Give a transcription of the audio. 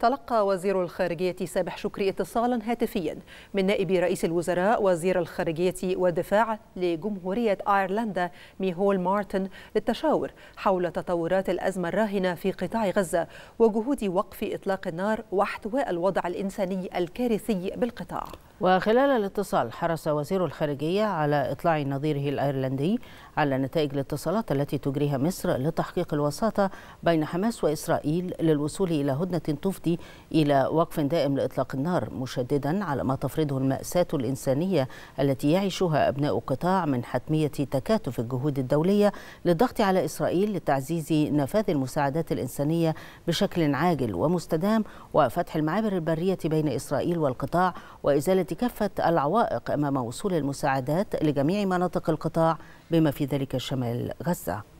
تلقى وزير الخارجية سابح شكري اتصالا هاتفيا من نائب رئيس الوزراء وزير الخارجية والدفاع لجمهورية أيرلندا ميهول مارتن للتشاور حول تطورات الأزمة الراهنة في قطاع غزة وجهود وقف إطلاق النار واحتواء الوضع الإنساني الكارثي بالقطاع وخلال الاتصال حرص وزير الخارجية على إطلاع نظيره الأيرلندي على نتائج الاتصالات التي تجريها مصر لتحقيق الوساطة بين حماس وإسرائيل للوصول إلى هدنة تفضي إلى وقف دائم لإطلاق النار مشددا على ما تفرضه المأساة الإنسانية التي يعيشها أبناء قطاع من حتمية تكاتف الجهود الدولية للضغط على إسرائيل لتعزيز نفاذ المساعدات الإنسانية بشكل عاجل ومستدام وفتح المعابر البرية بين إسرائيل والقطاع وإزالة كافة العوائق أمام وصول المساعدات لجميع مناطق القطاع بما في ذلك شمال غزة